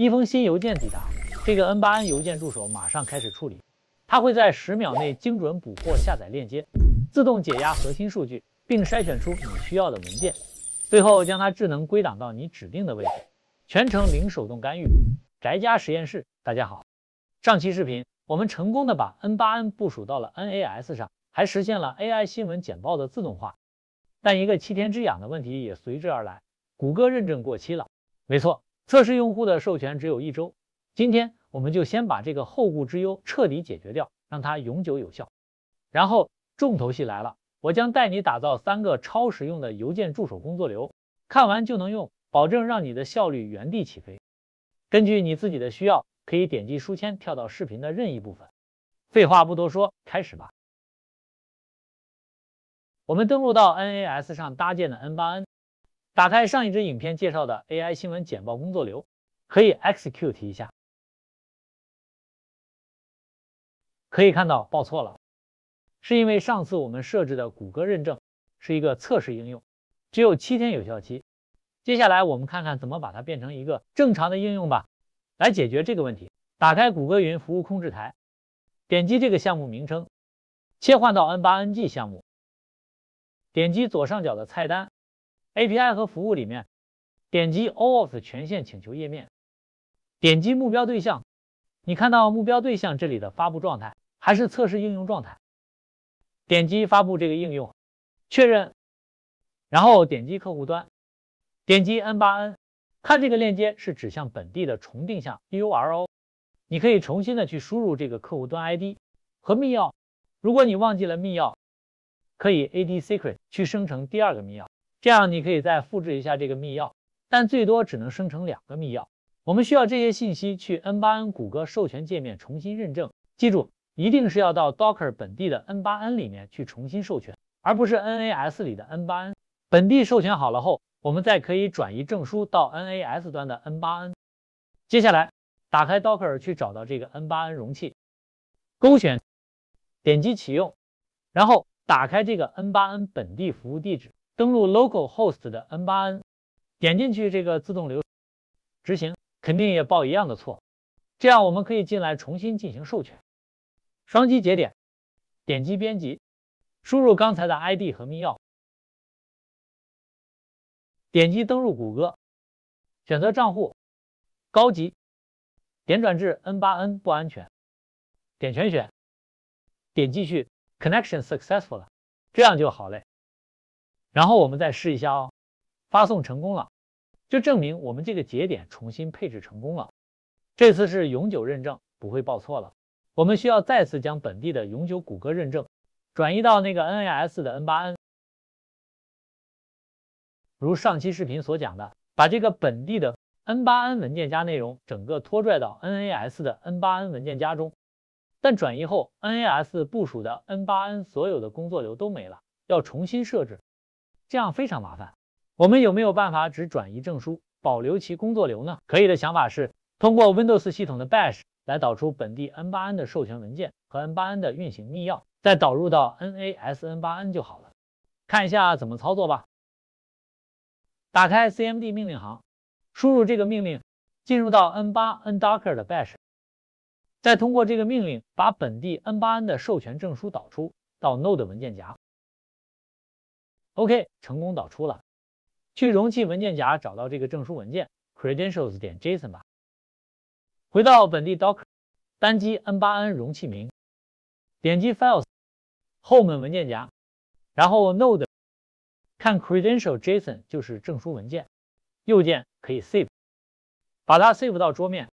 一封新邮件抵达，这个 N8N 邮件助手马上开始处理，它会在十秒内精准捕获下载链接，自动解压核心数据，并筛选出你需要的文件，最后将它智能归档到你指定的位置，全程零手动干预。宅家实验室，大家好。上期视频我们成功的把 N8N 部署到了 NAS 上，还实现了 AI 新闻简报的自动化，但一个七天之痒的问题也随之而来，谷歌认证过期了。没错。测试用户的授权只有一周，今天我们就先把这个后顾之忧彻底解决掉，让它永久有效。然后重头戏来了，我将带你打造三个超实用的邮件助手工作流，看完就能用，保证让你的效率原地起飞。根据你自己的需要，可以点击书签跳到视频的任意部分。废话不多说，开始吧。我们登录到 NAS 上搭建的 N8N。打开上一支影片介绍的 A I 新闻简报工作流，可以 execute 一下。可以看到报错了，是因为上次我们设置的谷歌认证是一个测试应用，只有七天有效期。接下来我们看看怎么把它变成一个正常的应用吧。来解决这个问题，打开谷歌云服务控制台，点击这个项目名称，切换到 n8ng 项目，点击左上角的菜单。A P I 和服务里面，点击 OAuth 权限请求页面，点击目标对象，你看到目标对象这里的发布状态还是测试应用状态？点击发布这个应用，确认，然后点击客户端，点击 N 八 N，看这个链接是指向本地的重定向 U R L，你可以重新的去输入这个客户端 I D 和密钥。如果你忘记了密钥，可以 A D Secret 去生成第二个密钥。这样你可以再复制一下这个密钥，但最多只能生成两个密钥。我们需要这些信息去 n8n 谷歌授权界面重新认证。记住，一定是要到 Docker 本地的 n8n 里面去重新授权，而不是 NAS 里的 n8n。本地授权好了后，我们再可以转移证书到 NAS 端的 n8n。接下来，打开 Docker 去找到这个 n8n 容器，勾选，点击启用，然后打开这个 n8n 本地服务地址。登录 localhost 的 n8n，点进去这个自动流执行，肯定也报一样的错。这样我们可以进来重新进行授权，双击节点，点击编辑，输入刚才的 ID 和密钥，点击登录谷歌，选择账户，高级，点转至 n8n 不安全，点全选，点继续，Connection successful 了，这样就好嘞。然后我们再试一下哦，发送成功了，就证明我们这个节点重新配置成功了。这次是永久认证，不会报错了。我们需要再次将本地的永久谷歌认证转移到那个 NAS 的 N8N。如上期视频所讲的，把这个本地的 N8N 文件夹内容整个拖拽到 NAS 的 N8N 文件夹中，但转移后 NAS 部署的 N8N 所有的工作流都没了，要重新设置。这样非常麻烦，我们有没有办法只转移证书，保留其工作流呢？可以的想法是通过 Windows 系统的 bash 来导出本地 n8n 的授权文件和 n8n 的运行密钥，再导入到 NAS n8n 就好了。看一下怎么操作吧。打开 CMD 命令行，输入这个命令，进入到 n8n docker 的 bash，再通过这个命令把本地 n8n 的授权证书导出到 node 文件夹。OK，成功导出了，去容器文件夹找到这个证书文件 credentials 点 json 吧。回到本地 Docker，单击 n8n 容器名，点击 files 后门文件夹，然后 node 看 credentials json 就是证书文件，右键可以 save，把它 save 到桌面。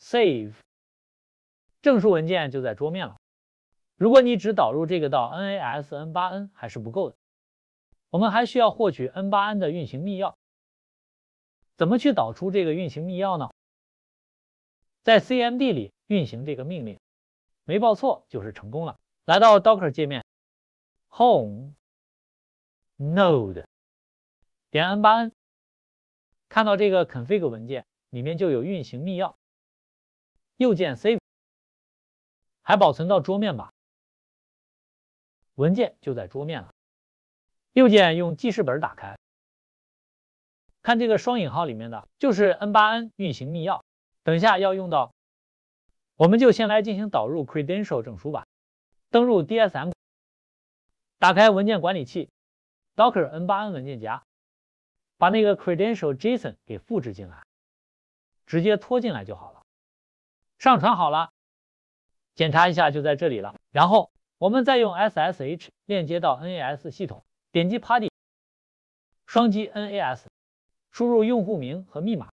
save 证书文件就在桌面了。如果你只导入这个到 NAS n8n 还是不够的。我们还需要获取 n 八 n 的运行密钥。怎么去导出这个运行密钥呢？在 cmd 里运行这个命令，没报错就是成功了。来到 docker 界面，home node 点 n 八 n，看到这个 config 文件里面就有运行密钥。右键 save，还保存到桌面吧。文件就在桌面了。右键用记事本打开，看这个双引号里面的，就是 n8n 运行密钥，等下要用到。我们就先来进行导入 credential 证书吧。登录 DSM，打开文件管理器，docker n8n 文件夹，把那个 credential json 给复制进来，直接拖进来就好了。上传好了，检查一下就在这里了。然后我们再用 SSH 链接到 NAS 系统。点击 Party，双击 NAS，输入用户名和密码，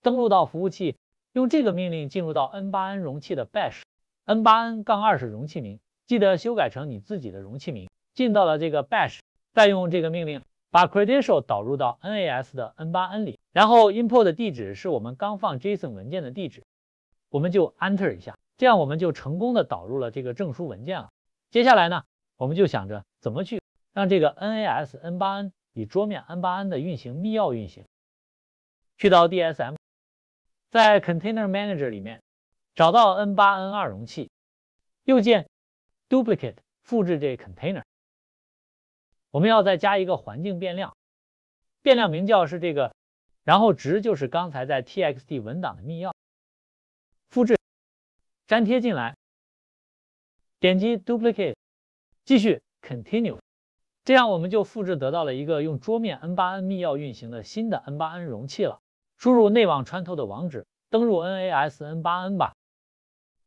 登录到服务器，用这个命令进入到 n 八 n 容器的 bash。n 八 n 杠二是容器名，记得修改成你自己的容器名。进到了这个 bash，再用这个命令把 credential 导入到 NAS 的 n 八 n 里，然后 import 地址是我们刚放 JSON 文件的地址，我们就 enter 一下，这样我们就成功的导入了这个证书文件了。接下来呢，我们就想着怎么去。让这个 N A S N 八 N 以桌面 N 八 N 的运行密钥运行，去到 D S M，在 Container Manager 里面找到 N 八 N 二容器，右键 Duplicate 复制这 Container。我们要再加一个环境变量，变量名叫是这个，然后值就是刚才在 T X t 文档的密钥，复制粘贴进来，点击 Duplicate，继续 Continue。这样我们就复制得到了一个用桌面 N8N 密钥运行的新的 N8N 容器了。输入内网穿透的网址，登录 N8N 吧。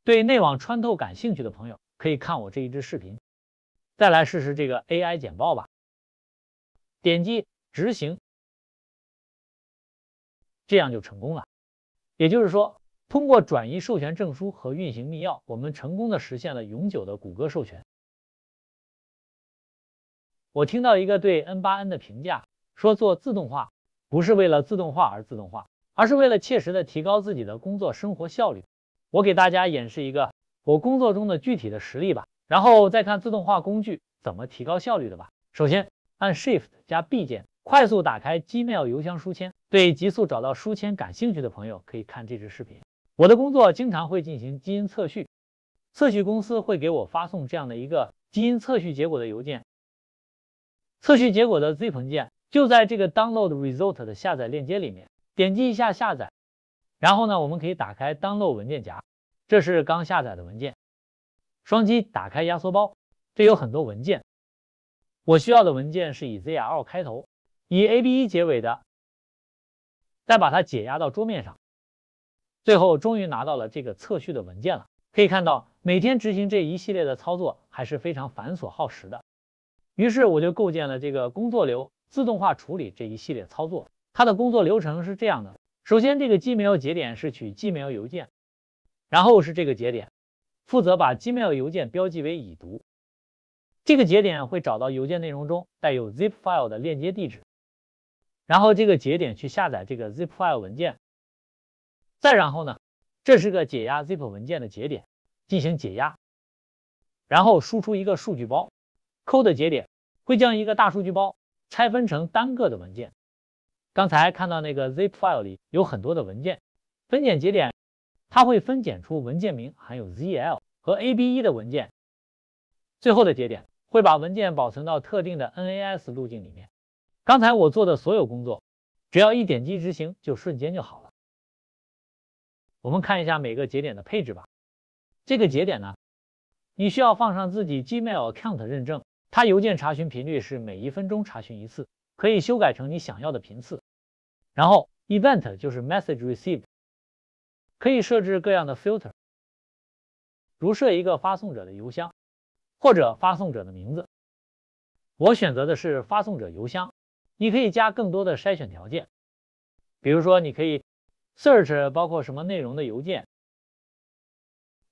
对内网穿透感兴趣的朋友，可以看我这一支视频。再来试试这个 AI 简报吧。点击执行，这样就成功了。也就是说，通过转移授权证书和运行密钥，我们成功的实现了永久的谷歌授权。我听到一个对 N 八 N 的评价，说做自动化不是为了自动化而自动化，而是为了切实的提高自己的工作生活效率。我给大家演示一个我工作中的具体的实例吧，然后再看自动化工具怎么提高效率的吧。首先按 Shift 加 B 键，快速打开 Gmail 邮箱书签。对极速找到书签感兴趣的朋友，可以看这支视频。我的工作经常会进行基因测序，测序公司会给我发送这样的一个基因测序结果的邮件。测序结果的 zip 文件就在这个 download result 的下载链接里面，点击一下下载，然后呢，我们可以打开 download 文件夹，这是刚下载的文件，双击打开压缩包，这有很多文件，我需要的文件是以 zl 开头，以 abe 结尾的，再把它解压到桌面上，最后终于拿到了这个测序的文件了。可以看到，每天执行这一系列的操作还是非常繁琐耗时的。于是我就构建了这个工作流，自动化处理这一系列操作。它的工作流程是这样的：首先，这个 Gmail 节点是取 Gmail 邮件，然后是这个节点负责把 Gmail 邮件标记为已读。这个节点会找到邮件内容中带有 zip file 的链接地址，然后这个节点去下载这个 zip file 文件。再然后呢，这是个解压 zip 文件的节点，进行解压，然后输出一个数据包。扣的节点会将一个大数据包拆分成单个的文件。刚才看到那个 zip file 里有很多的文件，分拣节点，它会分拣出文件名含有 zl 和 abe 的文件。最后的节点会把文件保存到特定的 NAS 路径里面。刚才我做的所有工作，只要一点击执行，就瞬间就好了。我们看一下每个节点的配置吧。这个节点呢，你需要放上自己 Gmail account 认证。它邮件查询频率是每一分钟查询一次，可以修改成你想要的频次。然后 event 就是 message received，可以设置各样的 filter，如设一个发送者的邮箱，或者发送者的名字。我选择的是发送者邮箱，你可以加更多的筛选条件，比如说你可以 search 包括什么内容的邮件。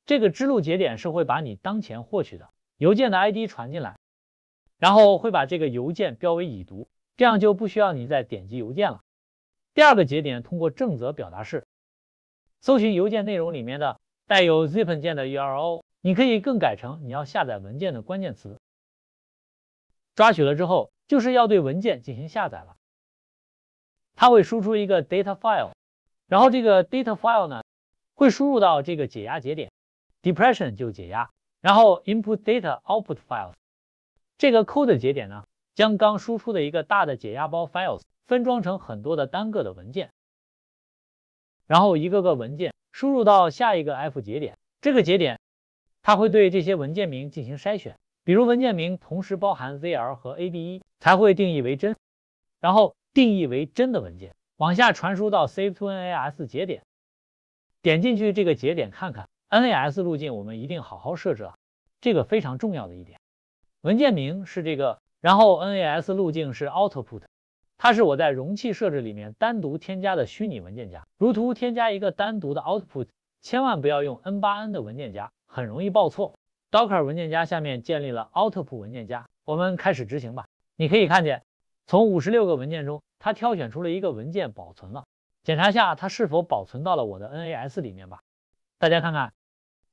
这个支路节点是会把你当前获取的邮件的 ID 传进来。然后会把这个邮件标为已读，这样就不需要你再点击邮件了。第二个节点通过正则表达式，搜寻邮件内容里面的带有 zip 文件的 URL，你可以更改成你要下载文件的关键词。抓取了之后，就是要对文件进行下载了。它会输出一个 data file，然后这个 data file 呢，会输入到这个解压节点，depression 就解压，然后 input data output files。这个 code 节点呢，将刚输出的一个大的解压包 files 分装成很多的单个的文件，然后一个个文件输入到下一个 f 节点，这个节点它会对这些文件名进行筛选，比如文件名同时包含 z r 和 abe 才会定义为真，然后定义为真的文件往下传输到 save to NAS 节点，点进去这个节点看看 NAS 路径，我们一定好好设置啊，这个非常重要的一点。文件名是这个，然后 N A S 路径是 output，它是我在容器设置里面单独添加的虚拟文件夹，如图添加一个单独的 output，千万不要用 n 八 n 的文件夹，很容易报错。Docker 文件夹下面建立了 output 文件夹，我们开始执行吧。你可以看见，从五十六个文件中，它挑选出了一个文件保存了，检查下它是否保存到了我的 N A S 里面吧。大家看看，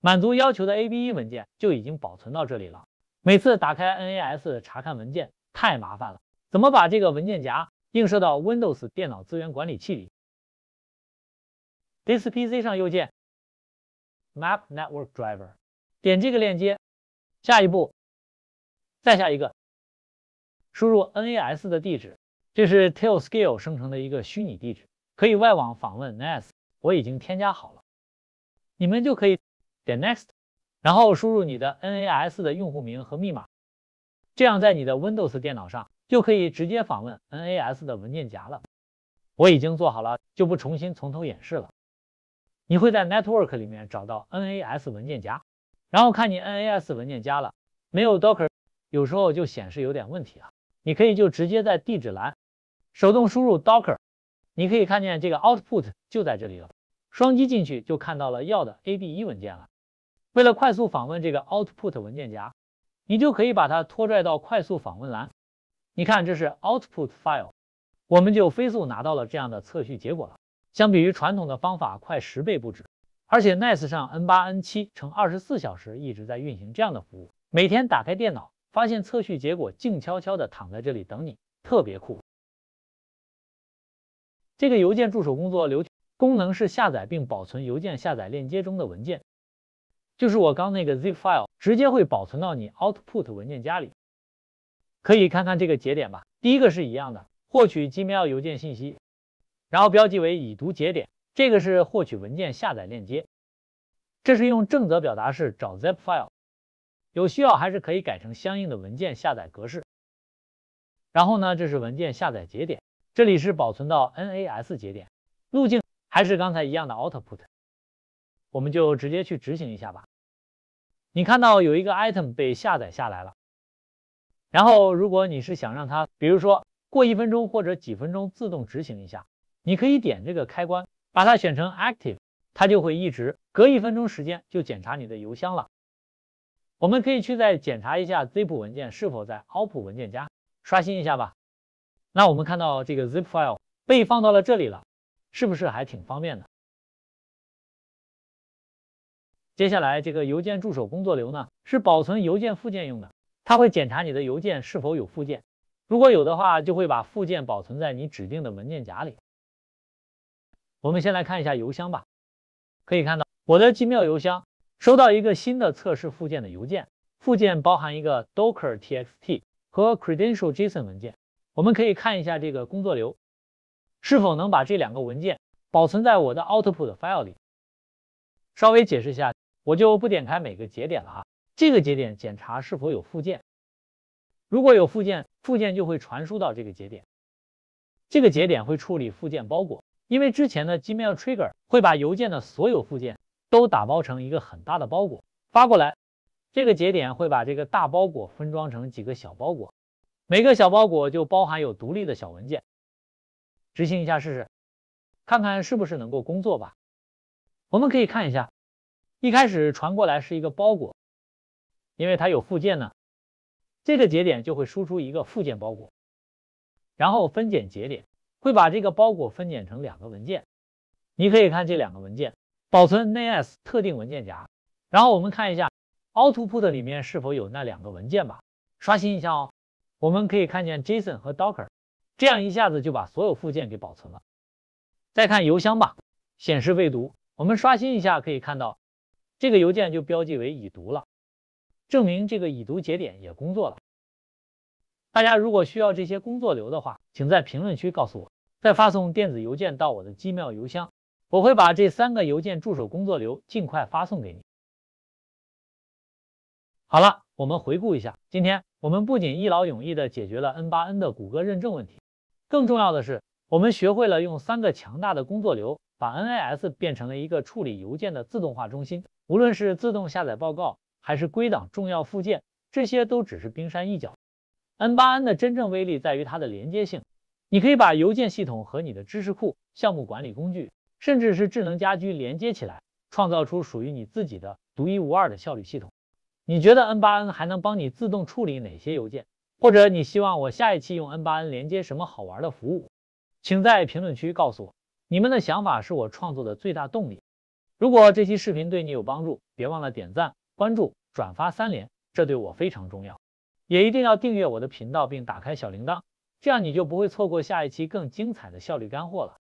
满足要求的 A B E 文件就已经保存到这里了。每次打开 NAS 查看文件太麻烦了，怎么把这个文件夹映射到 Windows 电脑资源管理器里？This PC 上右键 Map Network Drive，r 点这个链接，下一步，再下一个，输入 NAS 的地址，这是 Tailscale 生成的一个虚拟地址，可以外网访问 NAS，我已经添加好了，你们就可以点 Next。然后输入你的 NAS 的用户名和密码，这样在你的 Windows 电脑上就可以直接访问 NAS 的文件夹了。我已经做好了，就不重新从头演示了。你会在 Network 里面找到 NAS 文件夹，然后看你 NAS 文件夹了没有 Docker。有时候就显示有点问题啊，你可以就直接在地址栏手动输入 Docker，你可以看见这个 Output 就在这里了，双击进去就看到了要的 A B E 文件了。为了快速访问这个 output 文件夹，你就可以把它拖拽到快速访问栏。你看，这是 output file，我们就飞速拿到了这样的测序结果了。相比于传统的方法，快十倍不止。而且 n i c e 上 n8、n7 乘二十四小时一直在运行这样的服务，每天打开电脑，发现测序结果静悄悄的躺在这里等你，特别酷。这个邮件助手工作流功能是下载并保存邮件下载链接中的文件。就是我刚那个 zip file 直接会保存到你 output 文件夹里，可以看看这个节点吧。第一个是一样的，获取 Gmail 邮件信息，然后标记为已读节点。这个是获取文件下载链接，这是用正则表达式找 zip file，有需要还是可以改成相应的文件下载格式。然后呢，这是文件下载节点，这里是保存到 NAS 节点路径，还是刚才一样的 output。我们就直接去执行一下吧。你看到有一个 item 被下载下来了。然后如果你是想让它，比如说过一分钟或者几分钟自动执行一下，你可以点这个开关，把它选成 active，它就会一直隔一分钟时间就检查你的邮箱了。我们可以去再检查一下 zip 文件是否在 up u 文件夹，刷新一下吧。那我们看到这个 zip file 被放到了这里了，是不是还挺方便的？接下来这个邮件助手工作流呢，是保存邮件附件用的。它会检查你的邮件是否有附件，如果有的话，就会把附件保存在你指定的文件夹里。我们先来看一下邮箱吧，可以看到我的 i 妙邮箱收到一个新的测试附件的邮件，附件包含一个 docker txt 和 credential json 文件。我们可以看一下这个工作流是否能把这两个文件保存在我的 output file 里。稍微解释一下。我就不点开每个节点了啊。这个节点检查是否有附件，如果有附件，附件就会传输到这个节点。这个节点会处理附件包裹，因为之前的 Gmail Trigger 会把邮件的所有附件都打包成一个很大的包裹发过来，这个节点会把这个大包裹分装成几个小包裹，每个小包裹就包含有独立的小文件。执行一下试试，看看是不是能够工作吧。我们可以看一下。一开始传过来是一个包裹，因为它有附件呢，这个节点就会输出一个附件包裹，然后分拣节点会把这个包裹分拣成两个文件，你可以看这两个文件保存 NAS 特定文件夹，然后我们看一下 output 里面是否有那两个文件吧，刷新一下哦，我们可以看见 json 和 docker，这样一下子就把所有附件给保存了，再看邮箱吧，显示未读，我们刷新一下可以看到。这个邮件就标记为已读了，证明这个已读节点也工作了。大家如果需要这些工作流的话，请在评论区告诉我，再发送电子邮件到我的机妙邮箱，我会把这三个邮件助手工作流尽快发送给你。好了，我们回顾一下，今天我们不仅一劳永逸的解决了 n8n 的谷歌认证问题，更重要的是，我们学会了用三个强大的工作流。把 NAS 变成了一个处理邮件的自动化中心，无论是自动下载报告，还是归档重要附件，这些都只是冰山一角。N 八 N 的真正威力在于它的连接性，你可以把邮件系统和你的知识库、项目管理工具，甚至是智能家居连接起来，创造出属于你自己的独一无二的效率系统。你觉得 N 八 N 还能帮你自动处理哪些邮件？或者你希望我下一期用 N 八 N 连接什么好玩的服务？请在评论区告诉我。你们的想法是我创作的最大动力。如果这期视频对你有帮助，别忘了点赞、关注、转发三连，这对我非常重要。也一定要订阅我的频道并打开小铃铛，这样你就不会错过下一期更精彩的效率干货了。